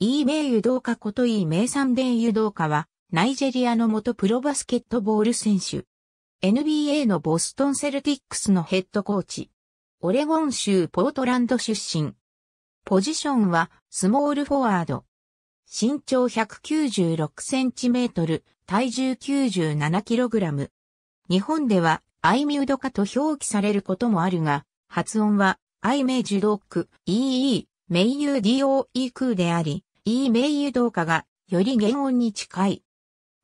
イーメイ誘導家ことイーメイサンデン誘導家は、ナイジェリアの元プロバスケットボール選手。NBA のボストンセルティックスのヘッドコーチ。オレゴン州ポートランド出身。ポジションはスモールフォワード。身長196センチメートル、体重97キログラム。日本ではアイミュード家と表記されることもあるが、発音はアイメージュドック、EE、メイユー DOE 空であり、E 名誉動画がより原音に近い。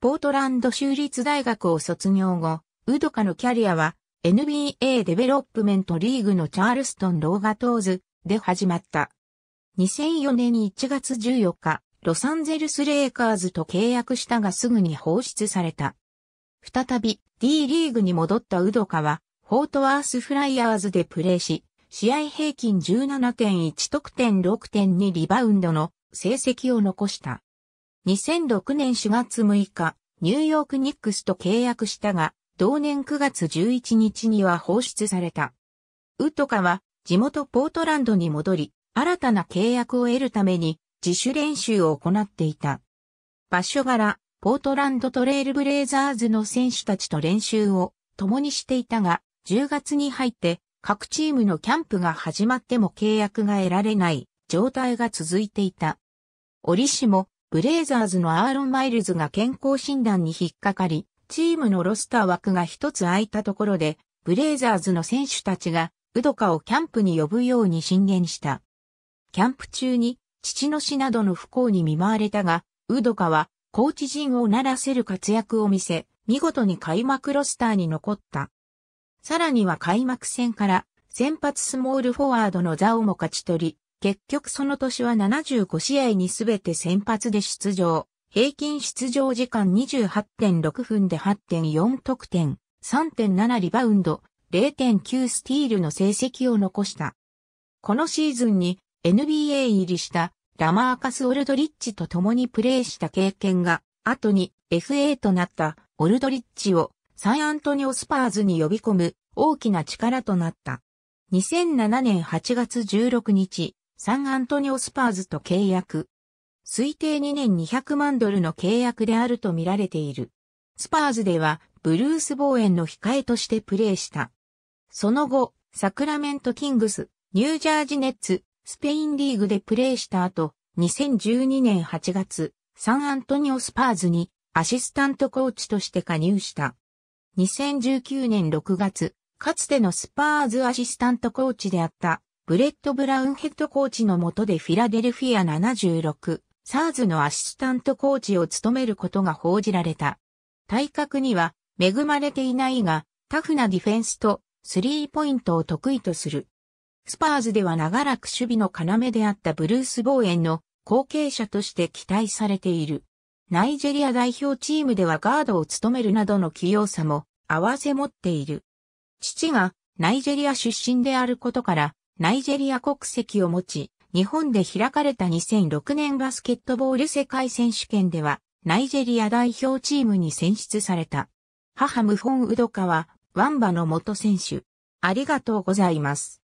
ポートランド州立大学を卒業後、ウドカのキャリアは NBA デベロップメントリーグのチャールストン・ローガトーズで始まった。2004年1月14日、ロサンゼルス・レイカーズと契約したがすぐに放出された。再び D リーグに戻ったウドカは、フォートワース・フライヤーズでプレーし、試合平均17.1得点6.2リバウンドの成績を残した。2006年4月6日、ニューヨークニックスと契約したが、同年9月11日には放出された。ウッドカは地元ポートランドに戻り、新たな契約を得るために自主練習を行っていた。場所柄、ポートランドトレイルブレイザーズの選手たちと練習を共にしていたが、10月に入って各チームのキャンプが始まっても契約が得られない状態が続いていた。折しも、ブレイザーズのアーロン・マイルズが健康診断に引っかかり、チームのロスター枠が一つ空いたところで、ブレイザーズの選手たちが、ウドカをキャンプに呼ぶように進言した。キャンプ中に、父の死などの不幸に見舞われたが、ウドカは、コーチ陣をならせる活躍を見せ、見事に開幕ロスターに残った。さらには開幕戦から、先発スモールフォワードの座をも勝ち取り、結局その年は75試合にすべて先発で出場。平均出場時間28.6分で8.4得点、3.7リバウンド、0.9スティールの成績を残した。このシーズンに NBA 入りしたラマーカス・オルドリッチと共にプレーした経験が、後に FA となったオルドリッチをサンアントニオスパーズに呼び込む大きな力となった。2007年8月16日、サンアントニオスパーズと契約。推定2年200万ドルの契約であると見られている。スパーズではブルース・ボーエンの控えとしてプレーした。その後、サクラメント・キングス、ニュージャージ・ネッツ、スペインリーグでプレーした後、2012年8月、サンアントニオスパーズにアシスタントコーチとして加入した。2019年6月、かつてのスパーズアシスタントコーチであったブレット・ブラウンヘッドコーチのもとでフィラデルフィア76、サーズのアシスタントコーチを務めることが報じられた。体格には恵まれていないが、タフなディフェンスとスリーポイントを得意とする。スパーズでは長らく守備の要であったブルース・ボーエンの後継者として期待されている。ナイジェリア代表チームではガードを務めるなどの器用さも合わせ持っている。父がナイジェリア出身であることから、ナイジェリア国籍を持ち、日本で開かれた2006年バスケットボール世界選手権では、ナイジェリア代表チームに選出された。母ムフォンウドカは、ワンバの元選手。ありがとうございます。